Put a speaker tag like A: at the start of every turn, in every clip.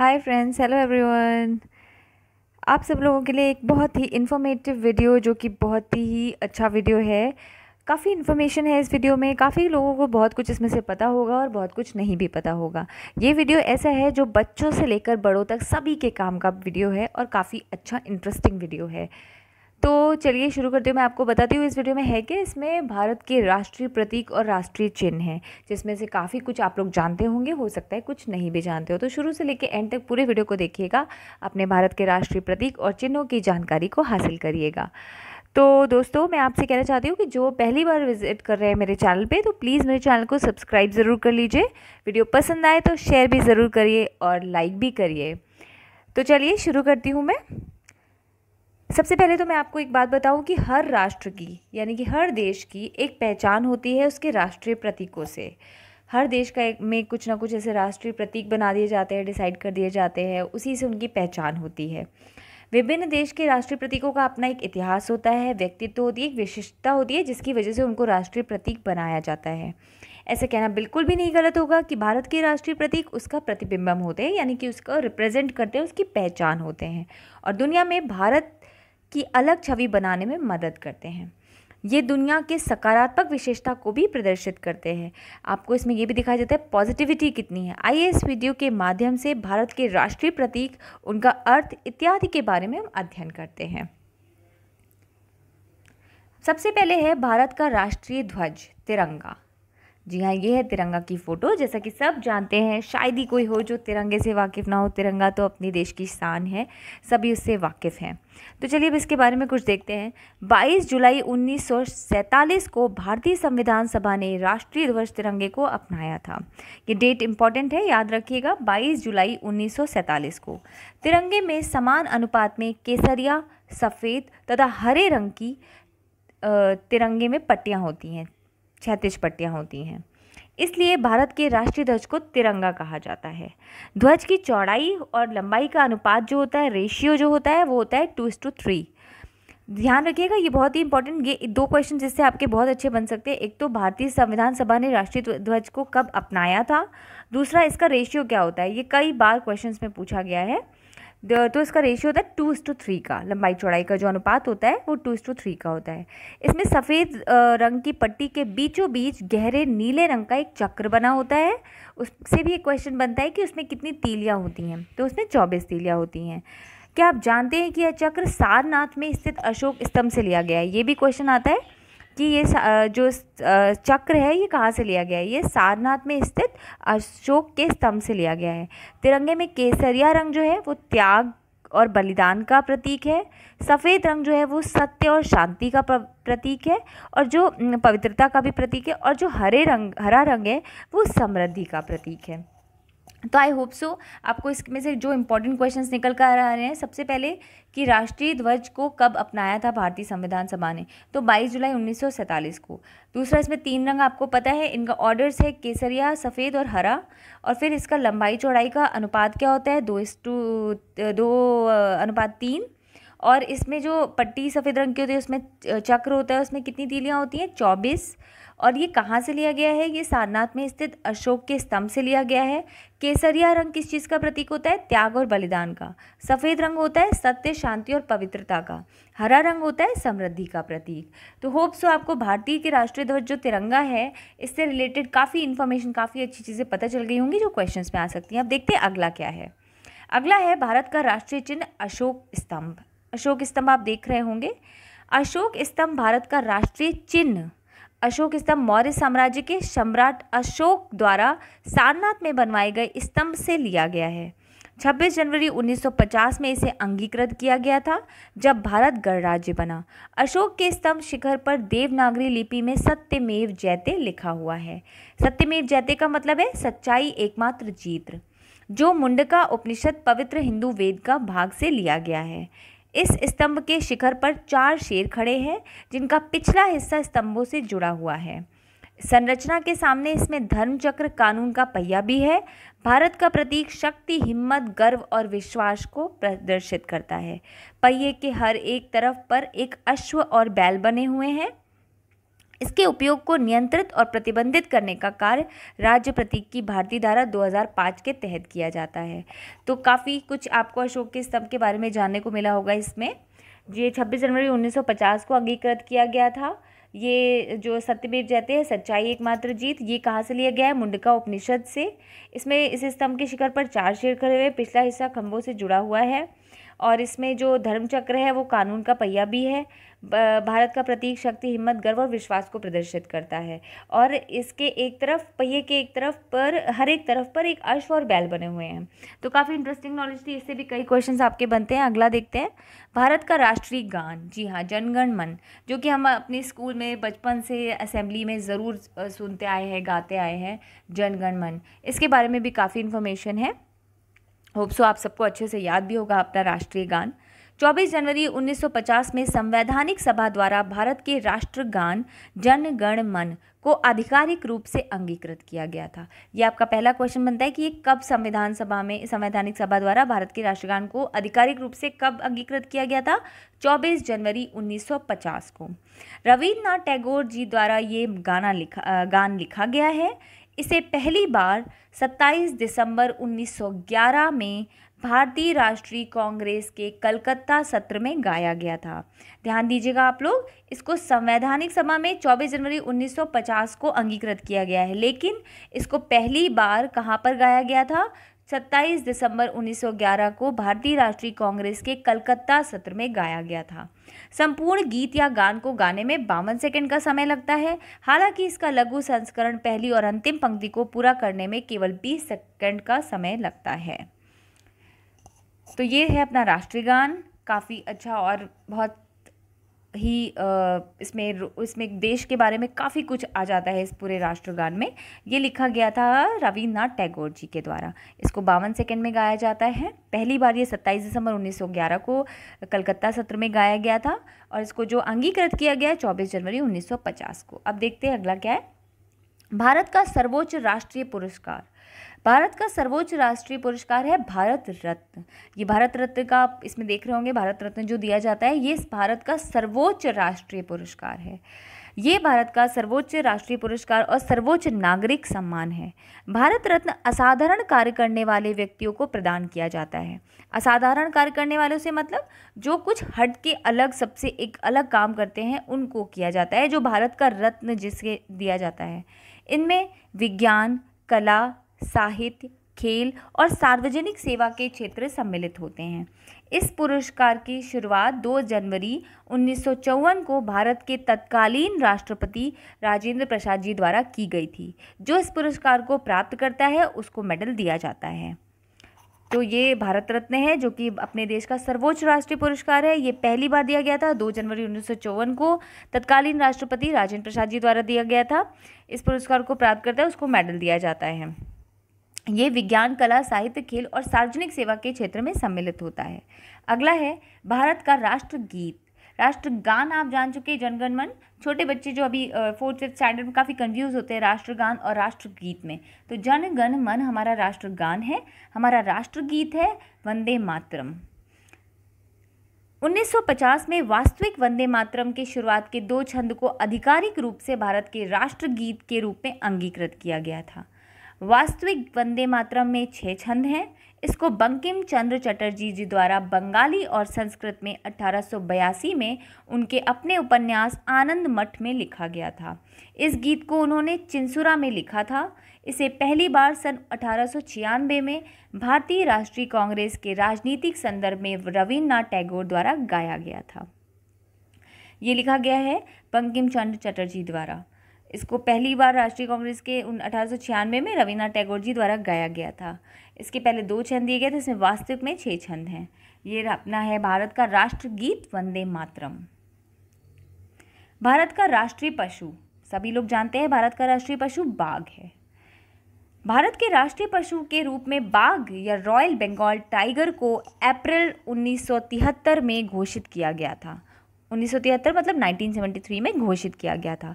A: hi friends hello everyone आप सब लोगों के लिए एक बहुत ही इन्फॉर्मेटिव वीडियो जो कि बहुत ही अच्छा वीडियो है काफ़ी इन्फॉर्मेशन है इस वीडियो में काफ़ी लोगों को बहुत कुछ इसमें से पता होगा और बहुत कुछ नहीं भी पता होगा ये वीडियो ऐसा है जो बच्चों से लेकर बड़ों तक सभी के काम का वीडियो है और काफ़ी अच्छा इंटरेस्टिंग वीडियो है तो चलिए शुरू करते हुए मैं आपको बताती हूँ इस वीडियो में है कि इसमें भारत के राष्ट्रीय प्रतीक और राष्ट्रीय चिन्ह हैं जिसमें से काफ़ी कुछ आप लोग जानते होंगे हो सकता है कुछ नहीं भी जानते हो तो शुरू से लेकर एंड तक पूरे वीडियो को देखिएगा अपने भारत के राष्ट्रीय प्रतीक और चिन्हों की जानकारी को हासिल करिएगा तो दोस्तों मैं आपसे कहना चाहती हूँ कि जो पहली बार विजिट कर रहे हैं मेरे चैनल पे तो प्लीज़ मेरे चैनल को सब्सक्राइब ज़रूर कर लीजिए वीडियो पसंद आए तो शेयर भी ज़रूर करिए और लाइक भी करिए तो चलिए शुरू करती हूँ मैं सबसे पहले तो मैं आपको एक बात बताऊं कि हर राष्ट्र की यानी कि हर देश की एक पहचान होती है उसके राष्ट्रीय प्रतीकों से हर देश का एक में कुछ ना कुछ ऐसे राष्ट्रीय प्रतीक बना दिए जाते हैं डिसाइड कर दिए जाते हैं उसी से उनकी पहचान होती है विभिन्न देश के राष्ट्रीय प्रतीकों का अपना एक इतिहास होता है व्यक्तित्व होती है एक विशिष्टता होती है जिसकी वजह से उनको राष्ट्रीय प्रतीक बनाया जाता है ऐसा कहना बिल्कुल भी नहीं गलत होगा कि भारत के राष्ट्रीय प्रतीक उसका प्रतिबिंबम होते हैं यानी कि उसका रिप्रेजेंट करते हैं उसकी पहचान होते हैं और दुनिया में भारत की अलग छवि बनाने में मदद करते हैं ये दुनिया के सकारात्मक विशेषता को भी प्रदर्शित करते हैं आपको इसमें यह भी दिखाया जाता है पॉजिटिविटी कितनी है आइए इस वीडियो के माध्यम से भारत के राष्ट्रीय प्रतीक उनका अर्थ इत्यादि के बारे में हम अध्ययन करते हैं सबसे पहले है भारत का राष्ट्रीय ध्वज तिरंगा जी हाँ ये है तिरंगा की फ़ोटो जैसा कि सब जानते हैं शायद ही कोई हो जो तिरंगे से वाकिफ़ ना हो तिरंगा तो अपने देश की शान है सभी उससे वाकिफ़ हैं तो चलिए अब इसके बारे में कुछ देखते हैं 22 जुलाई 1947 को भारतीय संविधान सभा ने राष्ट्रीय ध्वज तिरंगे को अपनाया था ये डेट इम्पॉर्टेंट है याद रखिएगा बाईस जुलाई उन्नीस को तिरंगे में समान अनुपात में केसरिया सफ़ेद तथा हरे रंग की तिरंगे में पट्टियाँ होती हैं क्षैतिज पट्टियाँ होती हैं इसलिए भारत के राष्ट्रीय ध्वज को तिरंगा कहा जाता है ध्वज की चौड़ाई और लंबाई का अनुपात जो होता है रेशियो जो होता है वो होता है टू इस टू थ्री ध्यान रखिएगा ये बहुत ही इंपॉर्टेंट ये दो क्वेश्चन जिससे आपके बहुत अच्छे बन सकते हैं एक तो भारतीय संविधान सभा ने राष्ट्रीय ध्वज को कब अपनाया था दूसरा इसका रेशियो क्या होता है ये कई बार क्वेश्चन में पूछा गया है तो इसका रेशियो होता है टू इस टू थ्री का लंबाई चौड़ाई का जो अनुपात होता है वो टू टू थ्री का होता है इसमें सफ़ेद रंग की पट्टी के बीचों बीच गहरे नीले रंग का एक चक्र बना होता है उससे भी एक क्वेश्चन बनता है कि उसमें कितनी तीलियाँ होती हैं तो उसमें चौबीस तीलियाँ होती हैं क्या आप जानते हैं कि यह चक्र सारनाथ में स्थित अशोक स्तंभ से लिया गया है ये भी क्वेश्चन आता है कि ये जो चक्र है ये कहाँ से लिया गया है ये सारनाथ में स्थित अशोक के स्तंभ से लिया गया है तिरंगे में केसरिया रंग जो है वो त्याग और बलिदान का प्रतीक है सफ़ेद रंग जो है वो सत्य और शांति का प्रतीक है और जो पवित्रता का भी प्रतीक है और जो हरे रंग हरा रंग है वो समृद्धि का प्रतीक है तो आई होप सो आपको इसमें से जो इम्पोर्टेंट क्वेश्चंस निकल कर आ रहे हैं सबसे पहले कि राष्ट्रीय ध्वज को कब अपनाया था भारतीय संविधान सभा ने तो 22 जुलाई 1947 को दूसरा इसमें तीन रंग आपको पता है इनका ऑर्डर्स है केसरिया सफ़ेद और हरा और फिर इसका लंबाई चौड़ाई का अनुपात क्या होता है दो इस टू दो अनुपात तीन और इसमें जो पट्टी सफ़ेद रंग की होती है उसमें चक्र होता है उसमें कितनी तीलियाँ होती हैं चौबीस और ये कहाँ से लिया गया है ये सारनाथ में स्थित अशोक के स्तंभ से लिया गया है केसरिया रंग किस चीज़ का प्रतीक होता है त्याग और बलिदान का सफ़ेद रंग होता है सत्य शांति और पवित्रता का हरा रंग होता है समृद्धि का प्रतीक तो होप सो आपको भारतीय के राष्ट्रीय ध्वज जो तिरंगा है इससे रिलेटेड काफ़ी इन्फॉर्मेशन काफ़ी अच्छी चीज़ें पता चल गई होंगी जो क्वेश्चन में आ सकती हैं अब देखते हैं अगला क्या है अगला है भारत का राष्ट्रीय चिन्ह अशोक स्तंभ अशोक स्तंभ आप देख रहे होंगे अशोक स्तंभ भारत का राष्ट्रीय चिन्ह अशोक स्तंभ मौर्य साम्राज्य के सम्राट अशोक द्वारा सारनाथ में बनवाए गए स्तंभ से लिया गया है 26 जनवरी 1950 में इसे अंगीकृत किया गया था जब भारत गणराज्य बना अशोक के स्तंभ शिखर पर देवनागरी लिपि में सत्यमेव जयते लिखा हुआ है सत्यमेव जयते का मतलब है सच्चाई एकमात्र जीत जो मुंडका उपनिषद पवित्र हिंदू वेद का भाग से लिया गया है इस स्तंभ के शिखर पर चार शेर खड़े हैं जिनका पिछला हिस्सा स्तंभों से जुड़ा हुआ है संरचना के सामने इसमें धर्म चक्र कानून का पहिया भी है भारत का प्रतीक शक्ति हिम्मत गर्व और विश्वास को प्रदर्शित करता है पहिए के हर एक तरफ पर एक अश्व और बैल बने हुए हैं इसके उपयोग को नियंत्रित और प्रतिबंधित करने का कार्य राज्य प्रतीक की भारतीय धारा 2005 के तहत किया जाता है तो काफ़ी कुछ आपको अशोक के स्तंभ के बारे में जानने को मिला होगा इसमें ये 26 जनवरी 1950 को अंगीकृत किया गया था ये जो सत्यवीर जयते हैं सच्चाई एकमात्र जीत ये कहाँ से लिया गया है मुंडका उपनिषद से इसमें इस स्तंभ के शिखर पर चार शेर खड़े हुए पिछला हिस्सा खम्भों से जुड़ा हुआ है और इसमें जो धर्म चक्र है वो कानून का पहिया भी है भारत का प्रतीक शक्ति हिम्मत गर्व और विश्वास को प्रदर्शित करता है और इसके एक तरफ पहिए के एक तरफ पर हर एक तरफ पर एक अश्व और बैल बने हुए हैं तो काफ़ी इंटरेस्टिंग नॉलेज थी इससे भी कई क्वेश्चन आपके बनते हैं अगला देखते हैं भारत का राष्ट्रीय गान जी हाँ जनगण मन जो कि हम अपने स्कूल में बचपन से असेंबली में ज़रूर सुनते आए हैं गाते आए हैं जनगण मन इसके बारे में भी काफ़ी इन्फॉर्मेशन है होप सो आप सबको अच्छे से याद भी होगा अपना राष्ट्रीय गान 24 जनवरी 1950 में संवैधानिक सभा द्वारा भारत के राष्ट्रगान जन गण मन को आधिकारिक रूप से अंगीकृत किया गया था ये आपका पहला क्वेश्चन बनता है कि ये कब संविधान सभा में संवैधानिक सभा द्वारा भारत के राष्ट्रगान को आधिकारिक रूप से कब अंगीकृत किया गया था 24 जनवरी 1950 को रविन्द्रनाथ टैगोर जी द्वारा ये गाना लिखा गान लिखा गया है इसे पहली बार 27 दिसंबर 1911 में भारतीय राष्ट्रीय कांग्रेस के कलकत्ता सत्र में गाया गया था ध्यान दीजिएगा आप लोग इसको संवैधानिक सभा में 24 जनवरी 1950 को अंगीकृत किया गया है लेकिन इसको पहली बार कहाँ पर गाया गया था 27 दिसंबर 1911 को भारतीय राष्ट्रीय कांग्रेस के कलकत्ता सत्र में गाया गया था संपूर्ण गीत या गान को गाने में बावन सेकंड का समय लगता है हालांकि इसका लघु संस्करण पहली और अंतिम पंक्ति को पूरा करने में केवल 20 सेकंड का समय लगता है तो ये है अपना राष्ट्रीय गान काफ़ी अच्छा और बहुत ही इसमें इसमें देश के बारे में काफ़ी कुछ आ जाता है इस पूरे राष्ट्रगान में ये लिखा गया था रविन्द्रनाथ टैगोर जी के द्वारा इसको बावन सेकंड में गाया जाता है पहली बार ये 27 दिसंबर 1911 को कलकत्ता सत्र में गाया गया था और इसको जो अंगीकृत किया गया है चौबीस जनवरी 1950 को अब देखते हैं अगला क्या है भारत का सर्वोच्च राष्ट्रीय पुरस्कार भारत का सर्वोच्च राष्ट्रीय पुरस्कार है भारत रत्न ये भारत रत्न का आप इसमें देख रहे होंगे भारत रत्न जो दिया जाता है ये भारत का सर्वोच्च राष्ट्रीय पुरस्कार है ये भारत का सर्वोच्च राष्ट्रीय पुरस्कार और सर्वोच्च नागरिक सम्मान है भारत रत्न असाधारण कार्य करने वाले व्यक्तियों को प्रदान किया जाता है असाधारण कार्य करने वालों से मतलब जो कुछ हट के अलग सबसे एक अलग काम करते हैं उनको किया जाता है जो भारत का रत्न जिसके दिया जाता है इनमें विज्ञान कला साहित्य खेल और सार्वजनिक सेवा के क्षेत्र सम्मिलित होते हैं इस पुरस्कार की शुरुआत 2 जनवरी उन्नीस को भारत के तत्कालीन राष्ट्रपति राजेंद्र प्रसाद जी द्वारा की गई थी जो इस पुरस्कार को प्राप्त करता है उसको मेडल दिया जाता है तो ये भारत रत्न है जो कि अपने देश का सर्वोच्च राष्ट्रीय पुरस्कार है ये पहली बार दिया गया था 2 जनवरी उन्नीस को तत्कालीन राष्ट्रपति राजेंद्र प्रसाद जी द्वारा दिया गया था इस पुरस्कार को प्राप्त करता है उसको मेडल दिया जाता है ये विज्ञान कला साहित्य खेल और सार्वजनिक सेवा के क्षेत्र में सम्मिलित होता है अगला है भारत का राष्ट्रगीत राष्ट्रगान आप जान चुके हैं जनगण मन छोटे बच्चे जो अभी फोर्थ फिफ्थ स्टैंडर्ड में काफ़ी कंफ्यूज होते हैं राष्ट्रगान और राष्ट्रगीत में तो जनगण मन हमारा राष्ट्रगान है हमारा राष्ट्रगीत है वंदे मातरम 1950 में वास्तविक वंदे मातरम के शुरुआत के दो छंद को आधिकारिक रूप से भारत के राष्ट्रगीत के रूप में अंगीकृत किया गया था वास्तविक वंदे मातरम में छः छंद हैं इसको बंकिम चंद्र चटर्जी जी द्वारा बंगाली और संस्कृत में 1882 में उनके अपने उपन्यास आनंद मठ में लिखा गया था इस गीत को उन्होंने चिंसुरा में लिखा था इसे पहली बार सन अठारह में भारतीय राष्ट्रीय कांग्रेस के राजनीतिक संदर्भ में रविन्द्रनाथ टैगोर द्वारा गाया गया था ये लिखा गया है बंकिम चंद्र चटर्जी द्वारा इसको पहली बार राष्ट्रीय कांग्रेस के उन अठारह में रविन्द्र टैगोर जी द्वारा गाया गया था इसके पहले दो छंद दिए गए थे इसमें वास्तविक में छः छंद हैं ये अपना है भारत का राष्ट्रगीत वंदे मातरम भारत का राष्ट्रीय पशु सभी लोग जानते हैं भारत का राष्ट्रीय पशु बाघ है भारत के राष्ट्रीय पशु के रूप में बाघ या रॉयल बंगाल टाइगर को अप्रैल 1973 में घोषित किया गया था 1973 मतलब 1973 में घोषित किया गया था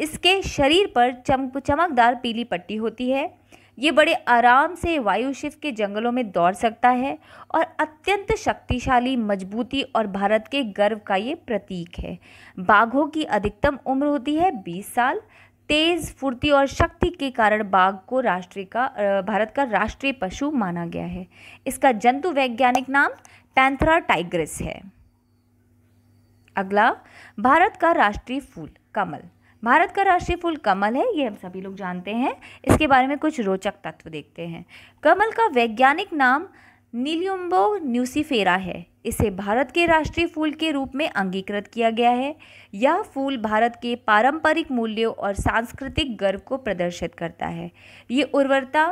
A: इसके शरीर पर चम चमकदार पीली पट्टी होती है ये बड़े आराम से वायुशिव के जंगलों में दौड़ सकता है और अत्यंत शक्तिशाली मजबूती और भारत के गर्व का ये प्रतीक है बाघों की अधिकतम उम्र होती है 20 साल तेज़ फुर्ती और शक्ति के कारण बाघ को राष्ट्रीय का भारत का राष्ट्रीय पशु माना गया है इसका जंतु वैज्ञानिक नाम पैंथरा टाइग्रिस है अगला भारत का राष्ट्रीय फूल कमल भारत का राष्ट्रीय फूल कमल है ये हम सभी लोग जानते हैं इसके बारे में कुछ रोचक तत्व देखते हैं कमल का वैज्ञानिक नाम नीलियम्बो न्यूसीफेरा है इसे भारत के राष्ट्रीय फूल के रूप में अंगीकृत किया गया है यह फूल भारत के पारंपरिक मूल्यों और सांस्कृतिक गर्व को प्रदर्शित करता है ये उर्वरता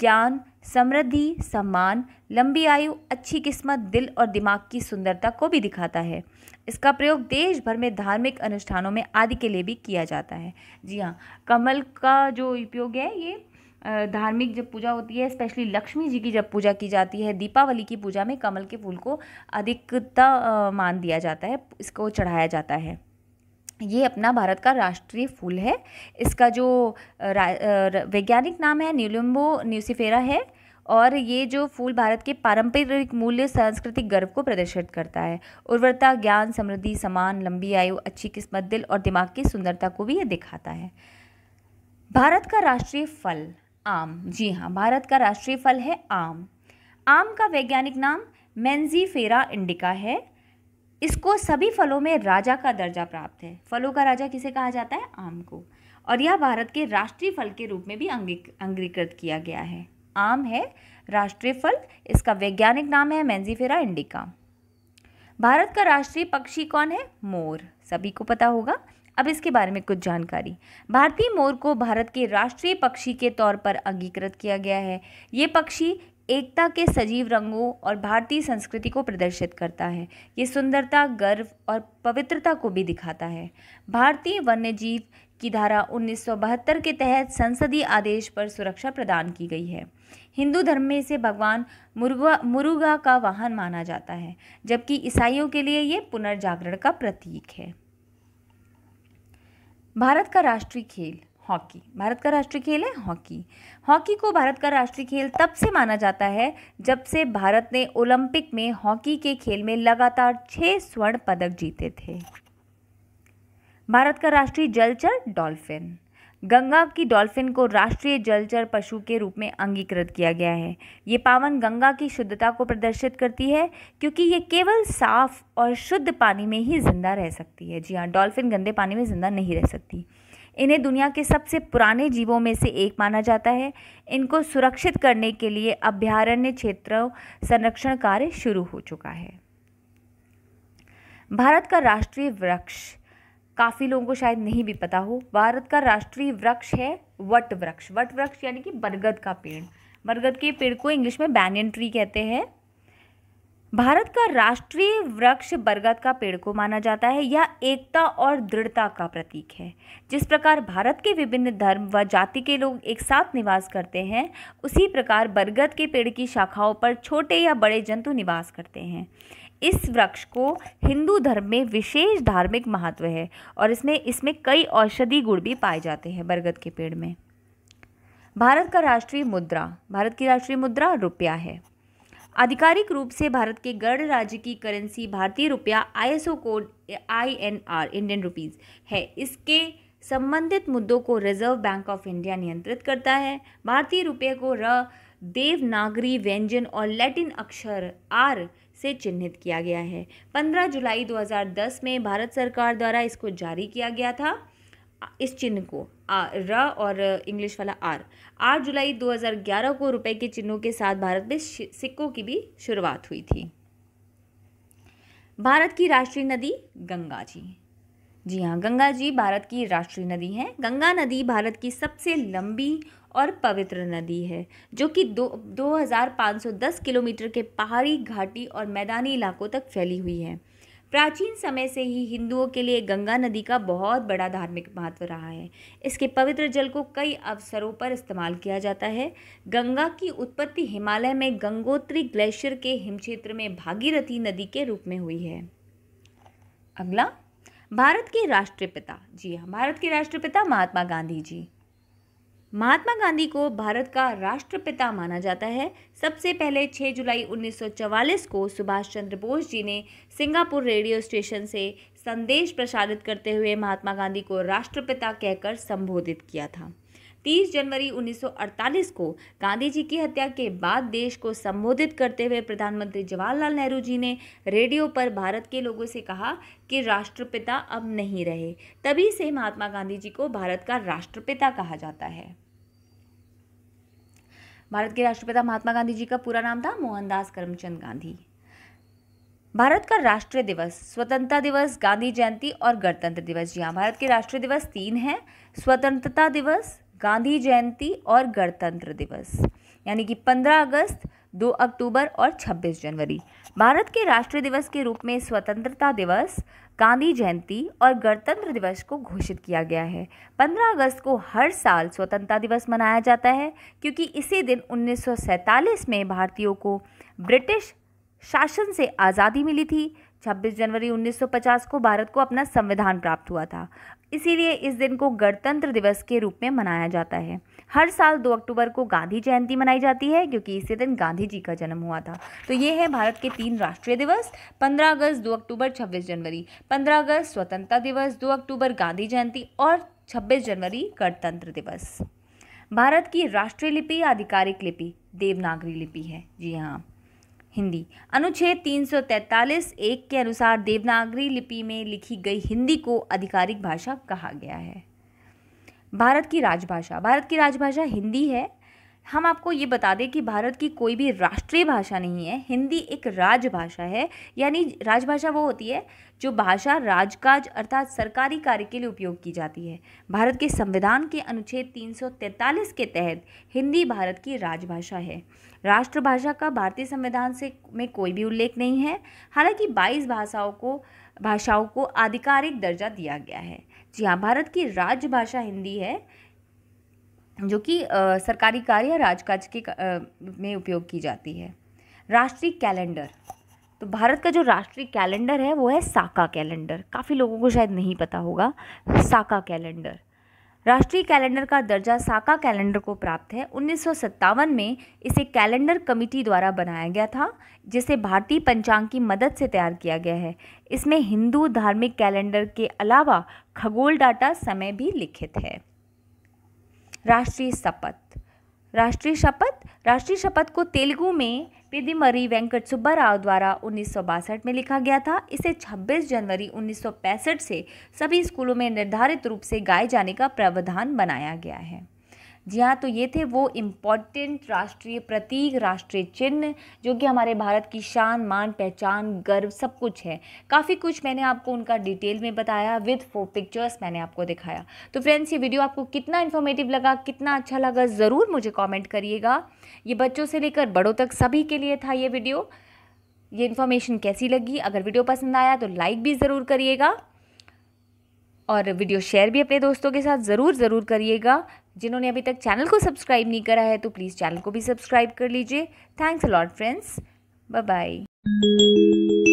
A: ज्ञान समृद्धि सम्मान लंबी आयु अच्छी किस्मत दिल और दिमाग की सुंदरता को भी दिखाता है इसका प्रयोग देश भर में धार्मिक अनुष्ठानों में आदि के लिए भी किया जाता है जी हाँ कमल का जो उपयोग है ये धार्मिक जब पूजा होती है स्पेशली लक्ष्मी जी की जब पूजा की जाती है दीपावली की पूजा में कमल के फूल को अधिकता मान दिया जाता है इसको चढ़ाया जाता है ये अपना भारत का राष्ट्रीय फूल है इसका जो वैज्ञानिक नाम है न्यूलिम्बो न्यूसीफेरा है और ये जो फूल भारत के पारंपरिक मूल्य सांस्कृतिक गर्व को प्रदर्शित करता है उर्वरता ज्ञान समृद्धि समान लंबी आयु अच्छी किस्मत दिल और दिमाग की सुंदरता को भी ये दिखाता है भारत का राष्ट्रीय फल आम जी हाँ भारत का राष्ट्रीय फल है आम आम का वैज्ञानिक नाम मैंजीफेरा इंडिका है इसको सभी फलों में राजा का दर्जा प्राप्त है फलों का राजा किसे कहा जाता है आम को और यह भारत के राष्ट्रीय फल के रूप में भी अंगीकृत किया गया है आम है राष्ट्रीय फल इसका वैज्ञानिक नाम है मैंजीफेरा इंडिका भारत का राष्ट्रीय पक्षी कौन है मोर सभी को पता होगा अब इसके बारे में कुछ जानकारी भारतीय मोर को भारत के राष्ट्रीय पक्षी के तौर पर अंगीकृत किया गया है ये पक्षी एकता के सजीव रंगों और भारतीय संस्कृति को प्रदर्शित करता है ये सुंदरता गर्व और पवित्रता को भी दिखाता है भारतीय वन्यजीव की धारा 1972 के तहत संसदीय आदेश पर सुरक्षा प्रदान की गई है हिंदू धर्म में इसे भगवान मुर्गा मुरुगा का वाहन माना जाता है जबकि ईसाइयों के लिए ये पुनर्जागरण का प्रतीक है भारत का राष्ट्रीय खेल हॉकी भारत का राष्ट्रीय खेल है हॉकी हॉकी को भारत का राष्ट्रीय खेल तब से माना जाता है जब से भारत ने ओलंपिक में हॉकी के खेल में लगातार छः स्वर्ण पदक जीते थे भारत का राष्ट्रीय जलचर डॉल्फिन गंगा की डॉल्फिन को राष्ट्रीय जलचर पशु के रूप में अंगीकृत किया गया है ये पावन गंगा की शुद्धता को प्रदर्शित करती है क्योंकि ये केवल साफ और शुद्ध पानी में ही ज़िंदा रह सकती है जी हाँ डॉल्फिन गंदे पानी में ज़िंदा नहीं रह सकती इन्हें दुनिया के सबसे पुराने जीवों में से एक माना जाता है इनको सुरक्षित करने के लिए अभ्यारण्य क्षेत्र संरक्षण कार्य शुरू हो चुका है भारत का राष्ट्रीय वृक्ष काफ़ी लोगों को शायद नहीं भी पता हो भारत का राष्ट्रीय वृक्ष है वट वृक्ष वट वृक्ष यानी कि बरगद का पेड़ बरगद के पेड़ को इंग्लिश में बैनियन ट्री कहते हैं भारत का राष्ट्रीय वृक्ष बरगद का पेड़ को माना जाता है यह एकता और दृढ़ता का प्रतीक है जिस प्रकार भारत के विभिन्न धर्म व जाति के लोग एक साथ निवास करते हैं उसी प्रकार बरगद के पेड़ की शाखाओं पर छोटे या बड़े जंतु निवास करते हैं इस वृक्ष को हिंदू धर्म में विशेष धार्मिक महत्व है और इसमें इसमें कई औषधि गुण भी पाए जाते हैं बरगद के पेड़ में भारत का राष्ट्रीय मुद्रा भारत की राष्ट्रीय मुद्रा रुपया है आधिकारिक रूप से भारत के गढ़ राज्य की करेंसी भारतीय रुपया ISO code INR Indian rupees है इसके संबंधित मुद्दों को रिजर्व बैंक ऑफ इंडिया नियंत्रित करता है भारतीय रुपये को र देवनागरी व्यंजन और लैटिन अक्षर आर से चिन्हित किया गया है 15 जुलाई 2010 में भारत सरकार द्वारा इसको जारी किया गया था इस चिन्ह को र और इंग्लिश वाला आर आठ जुलाई 2011 को रुपए के चिन्हों के साथ भारत में सिक्कों की भी शुरुआत हुई थी भारत की राष्ट्रीय नदी गंगा जी जी हाँ गंगा जी भारत की राष्ट्रीय नदी है गंगा नदी भारत की सबसे लंबी और पवित्र नदी है जो कि दो दस किलोमीटर के पहाड़ी घाटी और मैदानी इलाकों तक फैली हुई है प्राचीन समय से ही हिंदुओं के लिए गंगा नदी का बहुत बड़ा धार्मिक महत्व रहा है इसके पवित्र जल को कई अवसरों पर इस्तेमाल किया जाता है गंगा की उत्पत्ति हिमालय में गंगोत्री ग्लेशियर के हिमक्षेत्र में भागीरथी नदी के रूप में हुई है अगला भारत के राष्ट्रपिता जी हाँ भारत के राष्ट्रपिता महात्मा गांधी जी महात्मा गांधी को भारत का राष्ट्रपिता माना जाता है सबसे पहले 6 जुलाई 1944 को सुभाष चंद्र बोस जी ने सिंगापुर रेडियो स्टेशन से संदेश प्रसारित करते हुए महात्मा गांधी को राष्ट्रपिता कहकर संबोधित किया था 30 जनवरी 1948 को गांधी जी की हत्या के बाद देश को संबोधित करते हुए प्रधानमंत्री जवाहरलाल नेहरू जी ने रेडियो पर भारत के लोगों से कहा कि राष्ट्रपिता अब नहीं रहे तभी से महात्मा गांधी जी को भारत का राष्ट्रपिता कहा जाता है भारत के राष्ट्रपिता महात्मा गांधी जी का पूरा नाम था मोहनदास करमचंद गांधी भारत का राष्ट्रीय दिवस स्वतंत्रता दिवस गांधी जयंती और गणतंत्र दिवस जी हाँ भारत के राष्ट्रीय दिवस तीन हैं स्वतंत्रता दिवस गांधी जयंती और गणतंत्र दिवस यानी कि 15 अगस्त दो अक्टूबर और 26 जनवरी भारत के राष्ट्रीय दिवस के रूप में स्वतंत्रता दिवस गांधी जयंती और गणतंत्र दिवस को घोषित किया गया है 15 अगस्त को हर साल स्वतंत्रता दिवस मनाया जाता है क्योंकि इसी दिन उन्नीस में भारतीयों को ब्रिटिश शासन से आज़ादी मिली थी 26 जनवरी 1950 को भारत को अपना संविधान प्राप्त हुआ था इसीलिए इस दिन को गणतंत्र दिवस के रूप में मनाया जाता है हर साल 2 अक्टूबर को गांधी जयंती मनाई जाती है क्योंकि इसी दिन गांधी जी का जन्म हुआ था तो ये है भारत के तीन राष्ट्रीय दिवस 15 अगस्त 2 अक्टूबर 26 जनवरी 15 अगस्त स्वतंत्रता दिवस 2 अक्टूबर गांधी जयंती और 26 जनवरी गणतंत्र दिवस भारत की राष्ट्रीय लिपि आधिकारिक लिपि देवनागरी लिपि है जी हाँ हिंदी अनुच्छेद 343 एक के अनुसार देवनागरी लिपि में लिखी गई हिंदी को आधिकारिक भाषा कहा गया है भारत की राजभाषा भारत की राजभाषा हिंदी है हम आपको ये बता दें कि भारत की कोई भी राष्ट्रीय भाषा नहीं है हिंदी एक राजभाषा है यानी राजभाषा वो होती है जो भाषा राजकाज अर्थात सरकारी कार्य के लिए उपयोग की जाती है भारत के संविधान के अनुच्छेद 343 के तहत हिंदी भारत की राजभाषा है राष्ट्रभाषा का भारतीय संविधान से में कोई भी उल्लेख नहीं है हालांकि 22 भाषाओं को भाषाओं को आधिकारिक दर्जा दिया गया है जी हाँ भारत की राजभाषा हिंदी है जो कि सरकारी कार्य या राजकाज के में उपयोग की जाती है राष्ट्रीय कैलेंडर तो भारत का जो राष्ट्रीय कैलेंडर है वो है साका कैलेंडर काफ़ी लोगों को शायद नहीं पता होगा साका कैलेंडर राष्ट्रीय कैलेंडर का दर्जा साका कैलेंडर को प्राप्त है उन्नीस में इसे कैलेंडर कमेटी द्वारा बनाया गया था जिसे भारतीय पंचांग की मदद से तैयार किया गया है इसमें हिंदू धार्मिक कैलेंडर के अलावा खगोल डाटा समय भी लिखित है राष्ट्रीय शपथ राष्ट्रीय शपथ राष्ट्रीय शपथ को तेलुगु में पिदिमरी वेंकट सुब्बा राव द्वारा उन्नीस में लिखा गया था इसे 26 जनवरी 1965 से सभी स्कूलों में निर्धारित रूप से गाए जाने का प्रावधान बनाया गया है जी हाँ तो ये थे वो इम्पॉर्टेंट राष्ट्रीय प्रतीक राष्ट्रीय चिन्ह जो कि हमारे भारत की शान मान पहचान गर्व सब कुछ है काफ़ी कुछ मैंने आपको उनका डिटेल में बताया विथ फोर पिक्चर्स मैंने आपको दिखाया तो फ्रेंड्स ये वीडियो आपको कितना इन्फॉर्मेटिव लगा कितना अच्छा लगा ज़रूर मुझे कॉमेंट करिएगा ये बच्चों से लेकर बड़ों तक सभी के लिए था ये वीडियो ये इन्फॉर्मेशन कैसी लगी अगर वीडियो पसंद आया तो लाइक भी ज़रूर करिएगा और वीडियो शेयर भी अपने दोस्तों के साथ ज़रूर ज़रूर करिएगा जिन्होंने अभी तक चैनल को सब्सक्राइब नहीं करा है तो प्लीज़ चैनल को भी सब्सक्राइब कर लीजिए thanks a lot friends bye bye